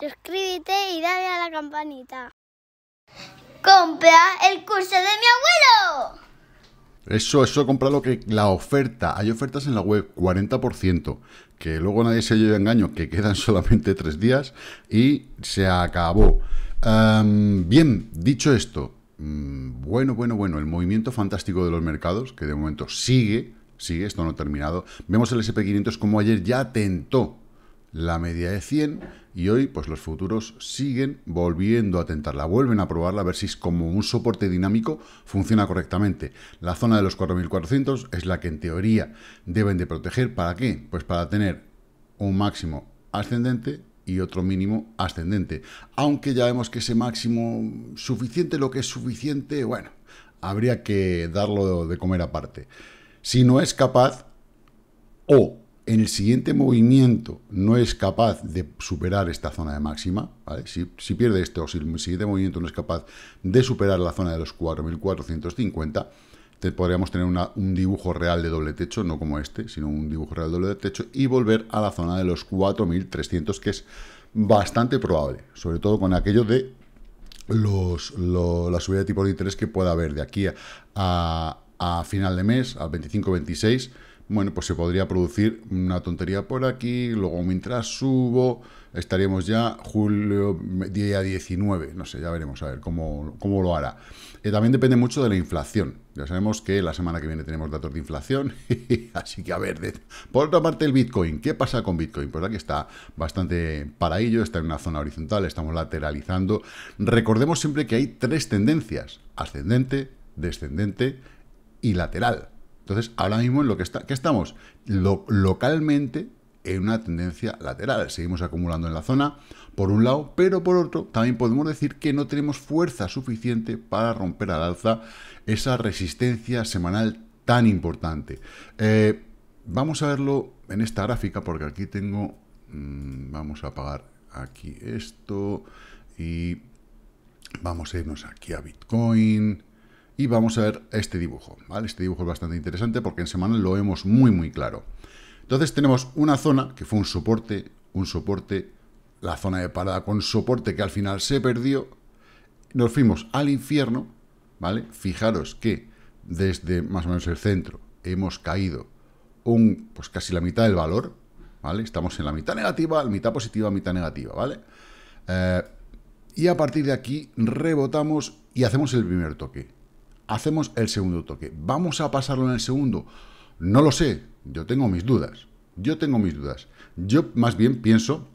suscríbete y dale a la campanita. Compra el curso de mi abuelo. Eso, eso, compra lo que la oferta. Hay ofertas en la web, 40%, que luego nadie se lleve engaño, que quedan solamente tres días y se acabó. Em, bien, dicho esto, mm, bueno, bueno, bueno, el movimiento fantástico de los mercados, que de momento sigue, sigue, esto no ha terminado. Vemos el SP500 como ayer ya tentó la media de 100 y hoy pues los futuros siguen volviendo a tentarla, vuelven a probarla a ver si es como un soporte dinámico funciona correctamente. La zona de los 4400 es la que en teoría deben de proteger, ¿para qué? Pues para tener un máximo ascendente y otro mínimo ascendente. Aunque ya vemos que ese máximo suficiente, lo que es suficiente, bueno, habría que darlo de comer aparte. Si no es capaz o en el siguiente movimiento no es capaz de superar esta zona de máxima, si, si, pierde esto, si el siguiente movimiento no es capaz de superar la zona de los 4.450, te podríamos tener un dibujo real de doble techo, no como este, sino un dibujo real de doble techo, y volver a la zona de los 4.300, que es bastante probable, sobre todo con aquello de los, la subida de tipo de interés que pueda haber de aquí a, a final de mes, al 25-26, bueno, pues se podría producir una tontería por aquí, luego mientras subo, estaríamos ya julio, día 19, no sé, ya veremos, a ver cómo, cómo lo hará. Eh, también depende mucho de la inflación, ya sabemos que la semana que viene tenemos datos de inflación, así que a ver, por otra parte el Bitcoin, ¿qué pasa con Bitcoin? Pues aquí está bastante para ello, está en una zona horizontal, estamos lateralizando. Recordemos siempre que hay tres tendencias, ascendente, descendente y lateral. Entonces, ahora mismo en lo que, está, que estamos localmente en una tendencia lateral. Seguimos acumulando en la zona, por un lado, pero por otro, también podemos decir que no tenemos fuerza suficiente para romper al alza esa resistencia semanal tan importante. Eh, vamos a verlo en esta gráfica, porque aquí tengo... Mm, vamos a apagar aquí esto y vamos a irnos aquí a Bitcoin y vamos a ver este dibujo. ¿vale? Este dibujo es bastante interesante porque en semana lo vemos muy, muy claro. Entonces tenemos una zona que fue un soporte, un soporte, la zona de parada con soporte que al final se perdió. Nos fuimos al infierno, ¿vale? Fijaros que desde más o menos el centro hemos caído un, pues casi la mitad del valor, ¿vale? Estamos en la mitad negativa, la mitad positiva, mitad negativa, ¿vale? Eh, y a partir de aquí rebotamos y hacemos el primer toque hacemos el segundo toque. ¿Vamos a pasarlo en el segundo? No lo sé, yo tengo mis dudas. Yo tengo mis dudas. Yo más bien pienso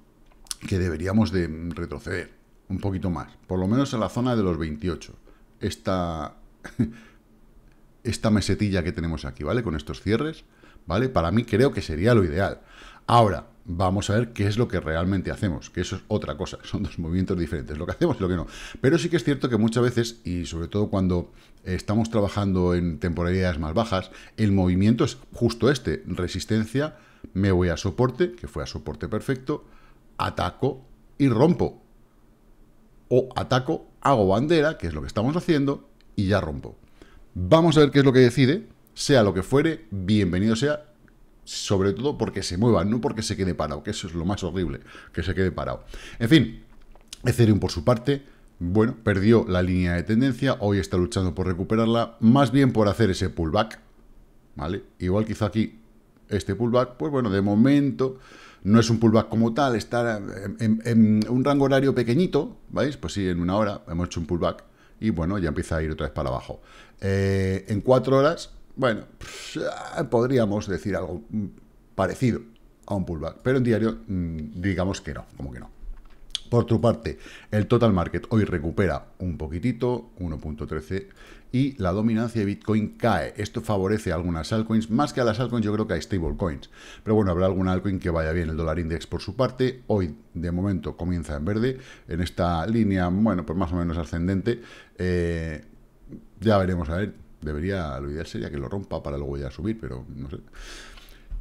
que deberíamos de retroceder un poquito más, por lo menos en la zona de los 28. Esta, esta mesetilla que tenemos aquí, ¿vale? Con estos cierres, ¿vale? Para mí creo que sería lo ideal. Ahora, vamos a ver qué es lo que realmente hacemos, que eso es otra cosa, son dos movimientos diferentes, lo que hacemos y lo que no. Pero sí que es cierto que muchas veces, y sobre todo cuando estamos trabajando en temporalidades más bajas, el movimiento es justo este, resistencia, me voy a soporte, que fue a soporte perfecto, ataco y rompo. O ataco, hago bandera, que es lo que estamos haciendo, y ya rompo. Vamos a ver qué es lo que decide, sea lo que fuere, bienvenido sea, sobre todo porque se mueva, no porque se quede parado, que eso es lo más horrible, que se quede parado. En fin, Ethereum por su parte, bueno, perdió la línea de tendencia, hoy está luchando por recuperarla, más bien por hacer ese pullback, ¿vale? Igual hizo aquí este pullback, pues bueno, de momento no es un pullback como tal, está en, un rango horario pequeñito, ¿veis? Pues sí, en una hora hemos hecho un pullback y bueno, ya empieza a ir otra vez para abajo. Eh, en cuatro horas bueno, podríamos decir algo parecido a un pullback, pero en diario mm, digamos que no, como que no. Por tu parte, el total market hoy recupera un poquitito, 1.13, y la dominancia de Bitcoin cae. Esto favorece a algunas altcoins, más que a las altcoins, yo creo que a stablecoins. Pero bueno, habrá alguna altcoin que vaya bien. El dólar index, por su parte, hoy de momento comienza en verde, en esta línea, bueno, pues más o menos ascendente. Eh, ya veremos, a ver, Debería, lo ideal sería que lo rompa para luego ya subir, pero no sé.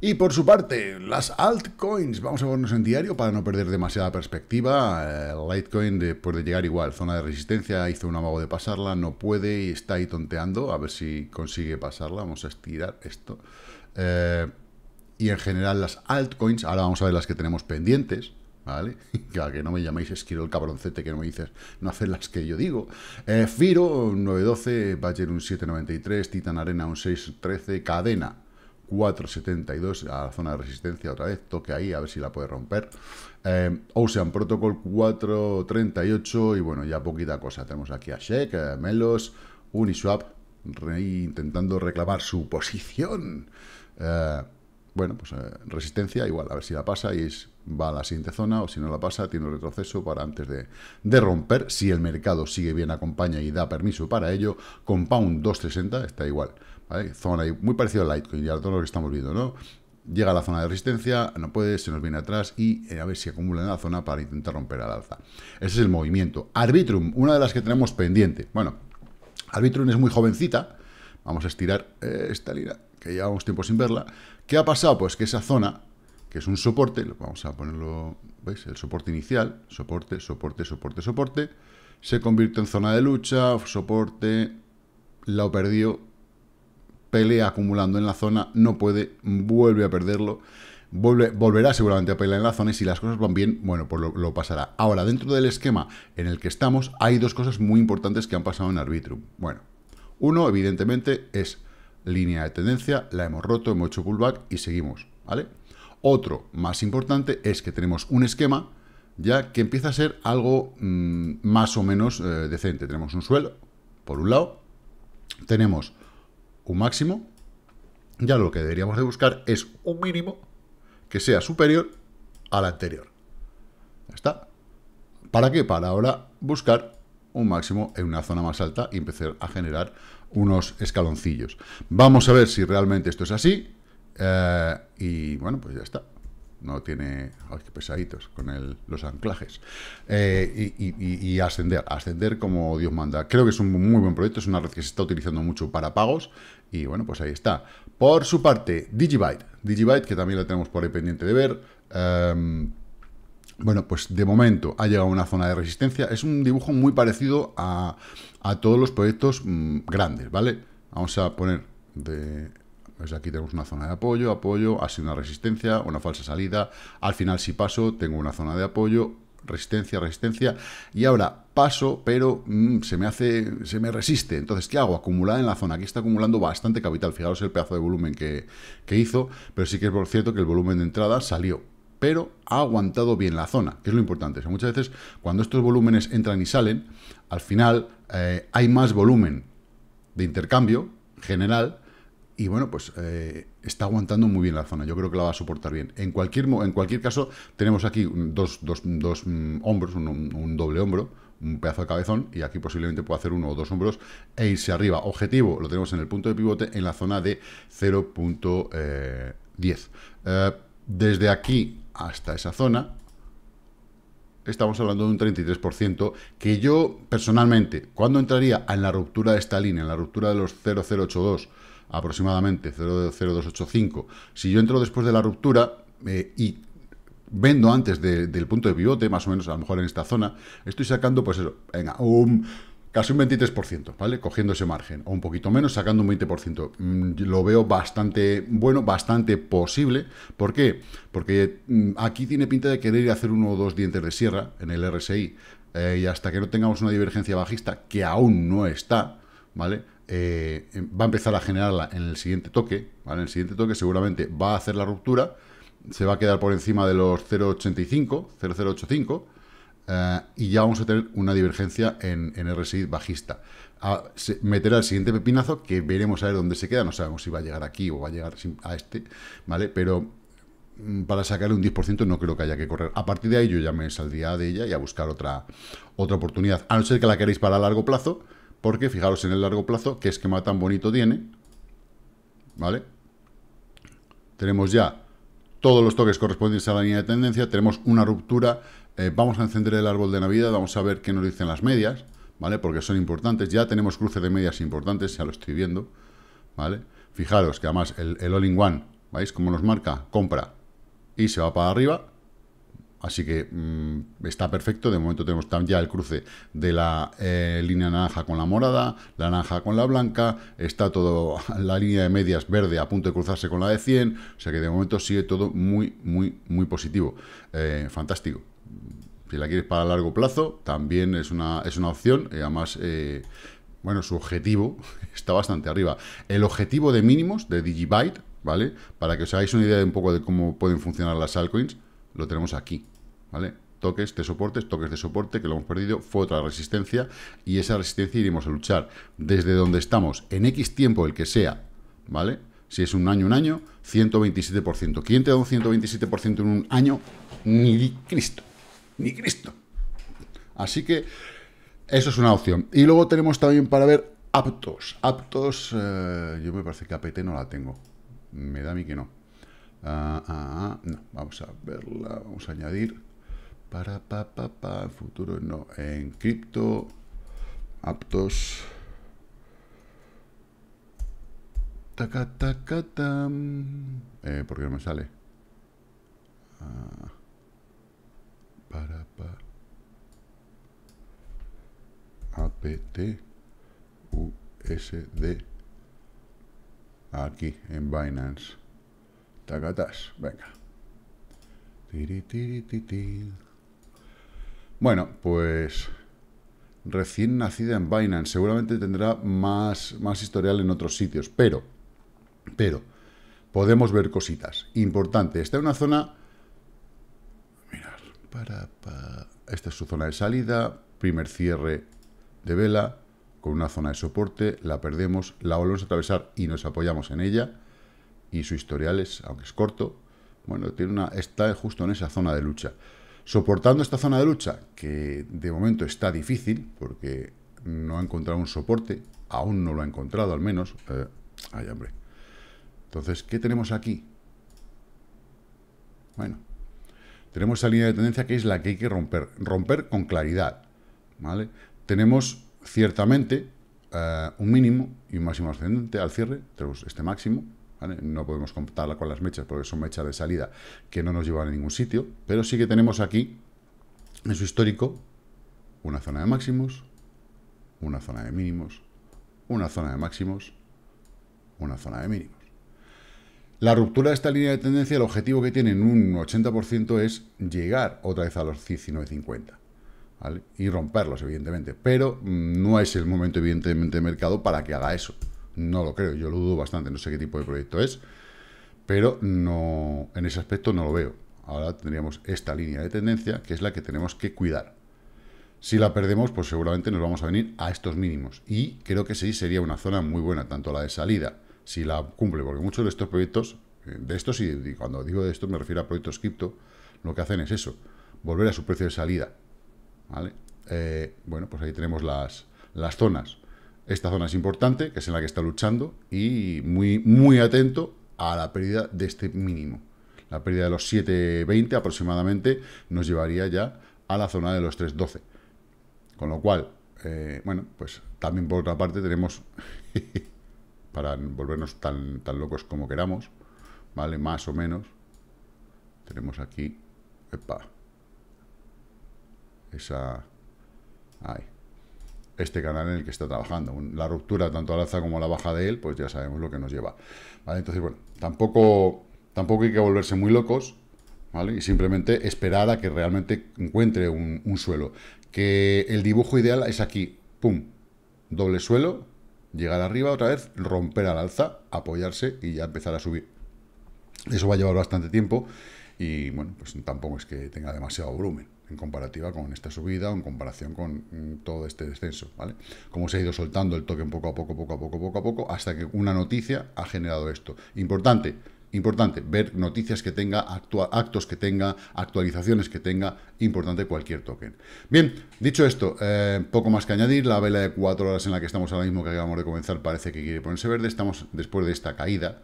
Y por su parte, las altcoins. Vamos a vernos en diario para no perder demasiada perspectiva. Eh, Litecoin, después de llegar igual, zona de resistencia, hizo un amago de pasarla, no puede y está ahí tonteando. A ver si consigue pasarla. Vamos a estirar esto. Eh, y en general las altcoins, ahora vamos a ver las que tenemos pendientes. ¿vale? que no me llaméis Esquiro el cabroncete que no me dices, no haces las que yo digo. Eh, Firo, un 912, Badger un 793, Titan Arena un 613, Cadena 472 a la zona de resistencia otra vez, toque ahí a ver si la puede romper. Eh, Ocean Protocol 438 y bueno, ya poquita cosa. Tenemos aquí a Sheck, Melos, Uniswap re intentando reclamar su posición. Eh, bueno, pues eh, resistencia igual, a ver si la pasa y va a la siguiente zona, o si no la pasa, tiene un retroceso para antes de, romper. Si el mercado sigue bien, acompaña y da permiso para ello, Compound 260 está igual, Zona muy parecido al Litecoin y a todo lo que estamos viendo, ¿no? Llega a la zona de resistencia, no puede, se nos viene atrás y eh, a ver si acumula en la zona para intentar romper al alza. Ese es el movimiento. Arbitrum, una de las que tenemos pendiente. Bueno, Arbitrum es muy jovencita, Vamos a estirar eh, esta línea que tiempo sin verla. ¿Qué ha pasado? Pues que esa zona, que es un soporte, vamos a ponerlo, ¿veis? El soporte inicial, soporte, soporte, soporte, soporte, se convierte en zona de lucha, soporte, la perdió, pelea acumulando en la zona, no puede, vuelve a perderlo, vuelve, volverá seguramente a pelear en la zona y si las cosas van bien, bueno, pues lo, pasará. Ahora, dentro del esquema en el que estamos, hay dos cosas muy importantes que han pasado en Arbitrum. Bueno, uno, evidentemente, es línea de tendencia, la hemos roto, hemos hecho pullback y seguimos, ¿vale? Otro más importante es que tenemos un esquema ya que empieza a ser algo mm, más o menos eh, decente. Tenemos un suelo, por un lado, tenemos un máximo, ya lo que deberíamos de buscar es un mínimo que sea superior al anterior. está? ¿Para qué? Para ahora buscar un máximo en una zona más alta y empezar a generar unos escaloncillos. Vamos a ver si realmente esto es así. Eh, y bueno, pues ya está. No tiene... ¡Ay, pesaditos! Con los anclajes. Eh, y, ascender. Ascender como Dios manda. Creo que es un muy buen proyecto. Es una red que se está utilizando mucho para pagos. Y bueno, pues ahí está. Por su parte, Digibyte. Digibyte, que también la tenemos por ahí pendiente de ver. Eh, bueno, pues de momento ha llegado a una zona de resistencia. Es un dibujo muy parecido a, todos los proyectos mm, grandes, ¿vale? Vamos a poner de... Pues aquí tenemos una zona de apoyo, apoyo, así una resistencia, una falsa salida. Al final, si paso, tengo una zona de apoyo, resistencia, resistencia, y ahora paso, pero mm, se me hace, se me resiste. Entonces, ¿qué hago? Acumular en la zona. Aquí está acumulando bastante capital. Fijaros el pedazo de volumen que, que hizo, pero sí que es por cierto que el volumen de entrada salió pero ha aguantado bien la zona, que es lo importante. muchas veces cuando estos volúmenes entran y salen, al final eh, hay más volumen de intercambio general y bueno, pues eh, está aguantando muy bien la zona. Yo creo que la va a soportar bien. En cualquier, en cualquier caso, tenemos aquí dos, mm, hombros, un, doble hombro, un pedazo de cabezón, y aquí posiblemente pueda hacer uno o dos hombros e irse arriba. Objetivo, lo tenemos en el punto de pivote en la zona de 0.10. Eh, desde aquí hasta esa zona, estamos hablando de un 33%, que yo personalmente, cuando entraría en la ruptura de esta línea, en la ruptura de los 0082, aproximadamente 00285, si yo entro después de la ruptura eh, y vendo antes del punto de pivote, más o menos a lo mejor en esta zona, estoy sacando pues eso, venga, un... Casi un 23%, ¿vale? Cogiendo ese margen, o un poquito menos, sacando un 20%. Mm, lo veo bastante bueno, bastante posible. ¿Por qué? Porque mm, aquí tiene pinta de querer hacer uno o dos dientes de sierra en el RSI. Eh, y hasta que no tengamos una divergencia bajista, que aún no está, ¿vale? Eh, em, va a empezar a generarla en el siguiente toque, ¿vale? En el siguiente toque seguramente va a hacer la ruptura, se va a quedar por encima de los 0.85, 0.085, eh, y ya vamos a tener una divergencia en, en RSI bajista. A, meter meterá siguiente pepinazo que veremos a ver dónde se queda. No sabemos si va a llegar aquí o va a llegar a este, ¿vale? Pero mm, para sacarle un 10% no creo que haya que correr. A partir de ahí yo ya me saldría de ella y a buscar otra, otra oportunidad. A no ser que la queréis para largo plazo, porque fijaros en el largo plazo, qué esquema tan bonito tiene, ¿vale? Tenemos ya todos los toques correspondientes a la línea de tendencia, tenemos una ruptura eh, vamos a encender el árbol de Navidad, vamos a ver qué nos dicen las medias, ¿vale? Porque son importantes. Ya tenemos cruce de medias importantes, ya lo estoy viendo, ¿vale? Fijaros que además el, all-in-one, ¿veis cómo nos marca? Compra y se va para arriba. Así que mm, está perfecto. De momento tenemos ya el cruce de la eh, línea naranja con la morada, la naranja con la blanca. Está todo la línea de medias verde a punto de cruzarse con la de 100. O sea que de momento sigue todo muy, muy, muy positivo. Eh, fantástico si la quieres para largo plazo, también es una, es una opción. Eh, además, eh, bueno, su objetivo está bastante arriba. El objetivo de mínimos de Digibyte, ¿vale? Para que os hagáis una idea de un poco de cómo pueden funcionar las altcoins, lo tenemos aquí, ¿vale? Toques de soportes, toques de soporte, que lo hemos perdido, fue otra resistencia, y esa resistencia iremos a luchar desde donde estamos, en X tiempo, el que sea, ¿vale? Si es un año, un año, 127%. ¿Quién te da un 127% en un año? Ni Cristo ni Cristo. Así que eso es una opción. Y luego tenemos también para ver aptos. Aptos, eh, yo me parece que APT no la tengo. Me da a mí que no. Ah, ah, ah, no, vamos a verla, vamos a añadir. Para, pa, pa, pa, futuro, no. En cripto, aptos. Taca, taca, tam. Eh, ¿Por qué no me sale? Ah para, APT USD aquí en Binance. Tacatas, venga. Bueno, pues recién nacida en Binance, seguramente tendrá más, más historial en otros sitios, pero, pero, podemos ver cositas. Importante, está en una zona para, Esta es su zona de salida. Primer cierre de vela con una zona de soporte. La perdemos, la volvemos a atravesar y nos apoyamos en ella. Y su historial es, aunque es corto, bueno, tiene una, está justo en esa zona de lucha. Soportando esta zona de lucha, que de momento está difícil, porque no ha encontrado un soporte, aún no lo ha encontrado al menos. Eh, ay, hombre. Entonces, ¿qué tenemos aquí? Bueno, tenemos esa línea de tendencia que es la que hay que romper, romper con claridad, ¿vale? Tenemos ciertamente eh, un mínimo y un máximo ascendente al cierre, tenemos este máximo, No podemos contarla con las mechas porque son mechas de salida que no nos llevan a ningún sitio, pero sí que tenemos aquí, en su histórico, una zona de máximos, una zona de mínimos, una zona de máximos, una zona de mínimos. La ruptura de esta línea de tendencia, el objetivo que tienen un 80% es llegar otra vez a los 1950. Y romperlos, evidentemente. Pero mm, no es el momento, evidentemente, de mercado para que haga eso. No lo creo, yo lo dudo bastante, no sé qué tipo de proyecto es. Pero no, en ese aspecto no lo veo. Ahora tendríamos esta línea de tendencia, que es la que tenemos que cuidar. Si la perdemos, pues seguramente nos vamos a venir a estos mínimos. Y creo que sí sería una zona muy buena, tanto la de salida si la cumple, porque muchos de estos proyectos, eh, de estos, y cuando digo de estos me refiero a proyectos cripto, lo que hacen es eso, volver a su precio de salida. ¿vale? Eh, bueno, pues ahí tenemos las, las zonas. Esta zona es importante, que es en la que está luchando, y muy, muy atento a la pérdida de este mínimo. La pérdida de los 7.20 aproximadamente nos llevaría ya a la zona de los 3.12. Con lo cual, eh, bueno, pues también por otra parte tenemos para volvernos tan, tan locos como queramos, ¿vale? Más o menos. Tenemos aquí, epa, esa, ahí, este canal en el que está trabajando. La ruptura, tanto al alza como a la baja de él, pues ya sabemos lo que nos lleva. ¿vale? Entonces, bueno, tampoco, tampoco hay que volverse muy locos, ¿vale? Y simplemente esperar a que realmente encuentre un suelo. Que el dibujo ideal es aquí, pum, doble suelo, llegar arriba otra vez, romper al alza, apoyarse y ya empezar a subir. Eso va a llevar bastante tiempo y bueno, pues tampoco es que tenga demasiado volumen en comparativa con esta subida o en comparación con mm, todo este descenso, ¿vale? Como se ha ido soltando el token poco a poco, poco a poco, poco a poco, hasta que una noticia ha generado esto. Importante, Importante, ver noticias que tenga, actos que tenga, actualizaciones que tenga, importante cualquier token. Bien, dicho esto, eh, poco más que añadir, la vela de cuatro horas en la que estamos ahora mismo, que acabamos de comenzar, parece que quiere ponerse verde, estamos después de esta caída,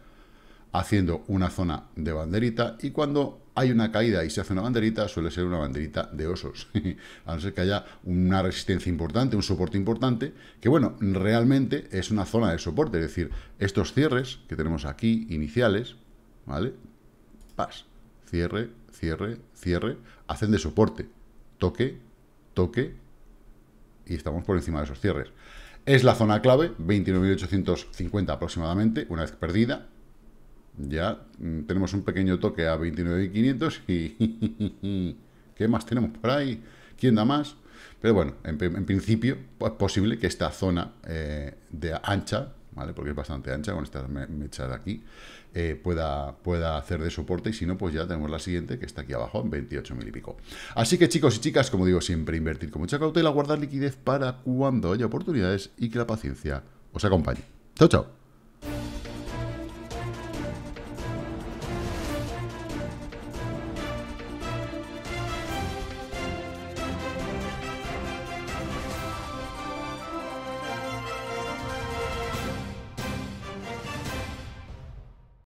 haciendo una zona de banderita, y cuando hay una caída y se hace una banderita, suele ser una banderita de osos, a no ser que haya una resistencia importante, un soporte importante, que bueno, realmente es una zona de soporte, es decir, estos cierres que tenemos aquí, iniciales, ¿vale? Pas, cierre, cierre, cierre, hacen de soporte, toque, toque, y estamos por encima de esos cierres. Es la zona clave, 29.850 aproximadamente, una vez perdida, ya mm, tenemos un pequeño toque a 29.500 y... ¿Qué más tenemos por ahí? ¿Quién da más? Pero bueno, en, principio es pues, posible que esta zona eh, de ancha ¿vale? Porque es bastante ancha con estas mechas de aquí, eh, pueda, pueda hacer de soporte y si no, pues ya tenemos la siguiente que está aquí abajo en 28 mil y pico. Así que chicos y chicas, como digo siempre, invertir con mucha cautela, guardar liquidez para cuando haya oportunidades y que la paciencia os acompañe. Chao, chao.